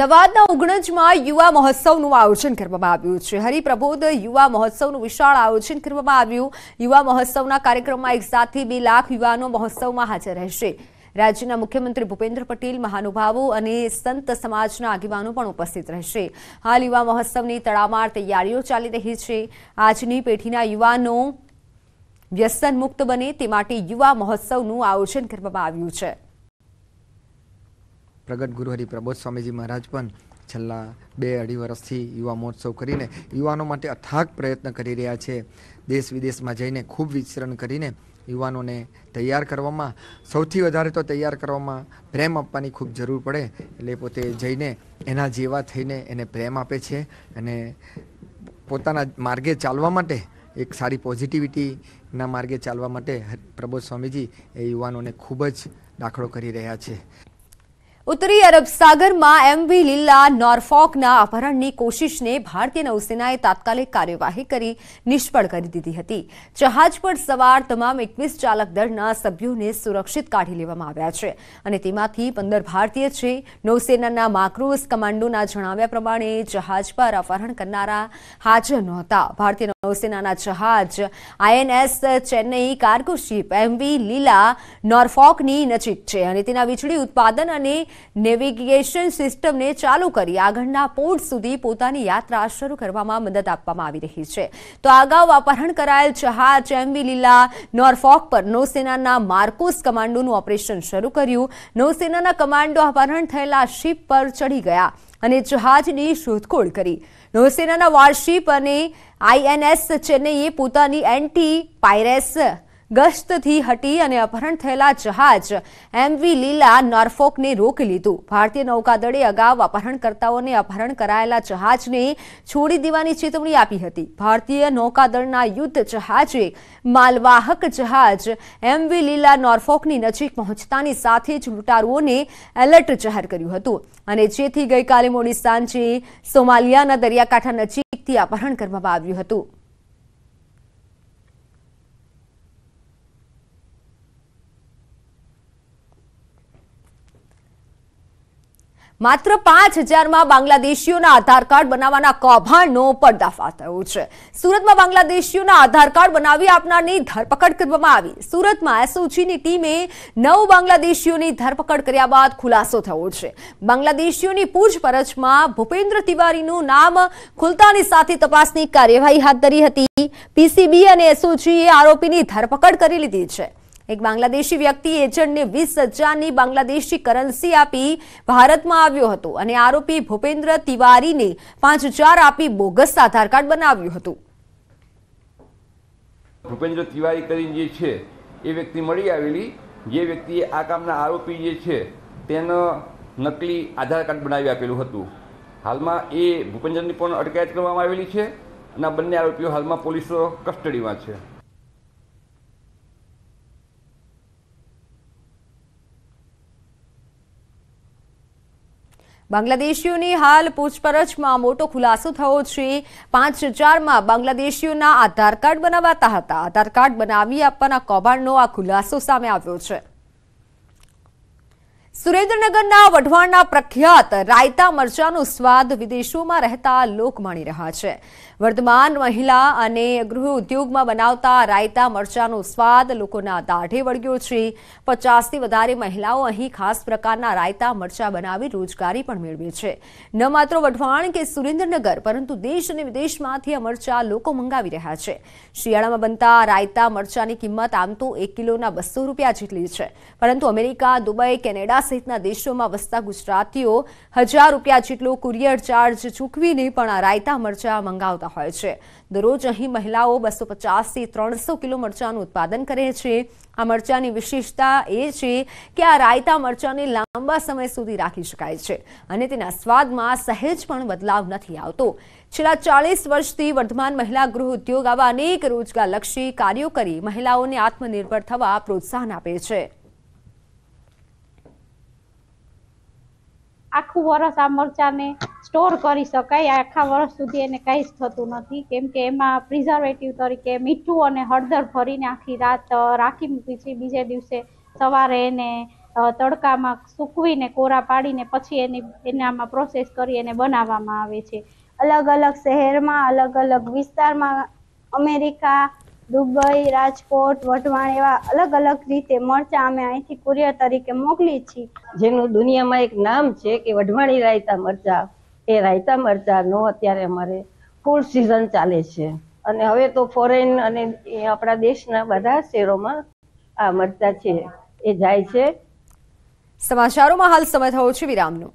નવાદના ઉગણજમાં યુવા મહોત્સવનું આયોજન કરવામાં આવ્યું છે હરિપ્રબોધ યુવા મહોત્સવનું વિશાળ આયોજન કરવામાં આવ્યું યુવા મહોત્સવના કાર્યક્રમમાં એક સાથે બે લાખ યુવાનો મહોત્સવમાં હાજર રહેશે રાજ્યના મુખ્યમંત્રી ભૂપેન્દ્ર પટેલ મહાનુભાવો અને સંત સમાજના આગેવાનો પણ ઉપસ્થિત રહેશે હાલ યુવા મહોત્સવની તડામાર તૈયારીઓ ચાલી રહી છે આજની પેઢીના યુવાનો વ્યસન મુક્ત બને તે માટે યુવા મહોત્સવનું આયોજન કરવામાં આવ્યું છે પ્રગટ ગુરુ હરિ પ્રબોધ સ્વામીજી મહારાજ પણ છેલ્લા બે અઢી વર્ષથી યુવા મહોત્સવ કરીને યુવાનો માટે અથાગ પ્રયત્ન કરી રહ્યા છે દેશ વિદેશમાં જઈને ખૂબ વિચરણ કરીને યુવાનોને તૈયાર કરવામાં સૌથી વધારે તો તૈયાર કરવામાં પ્રેમ આપવાની ખૂબ જરૂર પડે એટલે પોતે જઈને એના જેવા થઈને એને પ્રેમ આપે છે અને પોતાના માર્ગે ચાલવા માટે એક સારી પોઝિટિવિટીના માર્ગે ચાલવા માટે પ્રબોધ સ્વામીજી એ યુવાનોને ખૂબ જ દાખલો કરી રહ્યા છે ઉત્તરી અરબ સાગરમાં એમવી લીલા નોરફોકના અપહરણની કોશિશને ભારતીય નૌસેનાએ તાત્કાલિક કાર્યવાહી કરી નિષ્ફળ કરી દીધી હતી જહાજ પર સવાર તમામ એકવીસ ચાલક દળના સભ્યોને સુરક્ષિત કાઢી લેવામાં આવ્યા છે અને તેમાંથી પંદર ભારતીય છે નૌસેનાના માક્રુઝ કમાન્ડોના જણાવ્યા પ્રમાણે જહાજ પર અપહરણ કરનારા હાજર નહોતા ભારતીય નૌસેનાના જહાજ INS Chennai cargo ship MV Lila નોરફોકની નજીક છે અને તેના વીજળી ઉત્પાદન અને નેવિગેશન સિસ્ટમને ચાલુ કરી આગળના પોર્ટ સુધી પોતાની યાત્રા શરૂ કરવામાં મદદ આપવામાં આવી રહી છે તો અગાઉ અપહરણ કરાયેલ જહાજ એમવી લીલા નોરફોક પર નૌસેનાના માર્કોસ કમાન્ડોનું ઓપરેશન શરૂ કર્યું નૌસેનાના કમાન્ડો અપહરણ થયેલા શિપ પર ચડી ગયા અને જહાજની શોધખોળ કરી નૌસેનાના વોરશિપ અને આઈએનએસ ચેન્નઈએ પોતાની એન્ટી પાયરેસ ગસ્તથી હટી અને અપહરણ થયેલા જહાજ એમવી લીલા નોર્ફોકને રોકી લીધું ભારતીય નૌકાદળે અગાઉ અપહરણકર્તાઓને અપહરણ કરાયેલા જહાજને છોડી દેવાની ચેતવણી આપી હતી ભારતીય નૌકાદળના યુદ્ધ જહાજે માલવાહક જહાજ એમવી લીલા નોર્ફોકની નજીક પહોંચતાની સાથે જ લૂંટારુઓને એલર્ટ જાહેર કર્યું હતું અને જેથી ગઈકાલે મોડી સાંજે સોમાલિયાના દરિયાકાંઠા નજીકથી અપહરણ કરવામાં આવ્યું હતું માત્ર પાંચ હજારમાં બાંગ્લાદેશીઓના આધાર કાર્ડ બનાવવાના કૌભાંડનો પર્દાફાશ થયો છે સુરતમાં બાંગ્લાદેશીઓના આધાર કાર્ડ બનાવી આપનારની ધરપકડ કરવામાં આવી સુરતમાં એસઓજીની ટીમે નવ બાંગ્લાદેશીઓની ધરપકડ કર્યા બાદ ખુલાસો થયો છે બાંગ્લાદેશીઓની પૂછપરછમાં ભૂપેન્દ્ર તિવારીનું નામ ખુલતાની સાથે તપાસની કાર્યવાહી હાથ ધરી હતી પીસીબી અને એસઓજીએ આરોપીની ધરપકડ કરી લીધી છે એક બાંગ્લાદેશી વ્યક્તિ એજન્ટને વીસ હજારની બાંગ્લાદેશી કરન્સી આપી ભારતમાં આવ્યો હતો અને આરોપી ભૂપેન્દ્ર તિવારીને પાંચ હજાર આપી બોગસ આધાર કાર્ડ બનાવ્યું હતું ભૂપેન્દ્ર તિવારી કરીને જે છે એ વ્યક્તિ મળી આવેલી જે વ્યક્તિએ આ કામના આરોપી જે છે તેનો નકલી આધાર કાર્ડ બનાવી આપેલું હતું હાલમાં એ ભૂપેન્દ્રની પણ અટકાયત કરવામાં આવેલી છે અને બંને આરોપીઓ હાલમાં પોલીસો કસ્ટડીમાં છે બાંગ્લાદેશીઓની હાલ પૂછપરછમાં મોટો ખુલાસો થયો છે પાંચ ચારમાં બાંગ્લાદેશીઓના આધાર કાર્ડ બનાવાતા હતા આધાર કાર્ડ બનાવી આપવાના કૌભાંડનો આ ખુલાસો સામે આવ્યો છે સુરેન્દ્રનગરના વઢવાણના પ્રખ્યાત રાયતા મરચાનો સ્વાદ વિદેશોમાં રહેતા લોક માણી રહ્યા છે વર્ધમાન મહિલા અને ગૃહ ઉદ્યોગમાં બનાવતા રાયતા મરચાનો સ્વાદ લોકોના દાઢે વળગ્યો છે પચાસથી વધારે મહિલાઓ અહીં ખાસ પ્રકારના રાયતા મરચા બનાવી રોજગારી પણ મેળવી છે ન માત્ર વઢવાણ કે સુરેન્દ્રનગર પરંતુ દેશ અને વિદેશમાંથી આ મરચા લોકો મંગાવી રહ્યા છે શિયાળામાં બનતા રાયતા મરચાની કિંમત આમ તો એક કિલોના બસો રૂપિયા જેટલી છે પરંતુ અમેરિકા દુબઈ કેનેડા સહિતના દેશોમાં વસતા ગુજરાતીઓ હજાર રૂપિયા જેટલો કુરિયર ચાર્જ ચૂકવીને પણ આ રાયતા મરચા મંગાવતા કરતા હોય છે દરરોજ અહીં મહિલાઓ બસો પચાસથી ત્રણસો કિલો મરચાંનું ઉત્પાદન કરે છે આ મરચાંની વિશેષતા એ છે કે આ રાયતા મરચાંને લાંબા સમય સુધી રાખી શકાય છે અને તેના સ્વાદમાં સહેજ પણ બદલાવ નથી આવતો છેલ્લા ચાલીસ વર્ષથી વર્ધમાન મહિલા ગૃહ ઉદ્યોગ આવા અનેક રોજગારલક્ષી કાર્યો કરી મહિલાઓને આત્મનિર્ભર થવા પ્રોત્સાહન આપે છે આખું વરસ આ મરચાંને સ્ટોર કરી શકાય આખા વર્ષ સુધી એને કંઈ જ થતું નથી કેમ કે એમાં પ્રિઝર્વેટિવ તરીકે મીઠું અને હળદર ભરીને આખી રાત રાખી મૂકી છે બીજે દિવસે સવારે એને તડકામાં સૂકવીને કોરા પાડીને પછી એની એનામાં પ્રોસેસ કરી એને બનાવવામાં આવે છે અલગ અલગ શહેરમાં અલગ અલગ વિસ્તારમાં અમેરિકા દુબઈ રાજકોટ વઢવાણ એવા અલગ અલગ રીતે મરચા અમે અહીંથી કુરિયર તરીકે મોકલી છીએ જેનું દુનિયામાં એક નામ છે કે વઢવાણી રાયતા મરચા એ રાયતા મરચાંનો અત્યારે અમારે ફૂલ સિઝન ચાલે છે અને હવે તો ફોરેન અને આપણા દેશના બધા શહેરોમાં આ મરચાં છે એ જાય છે સમાચારોમાં હાલ સમય થયો છે વિરામનું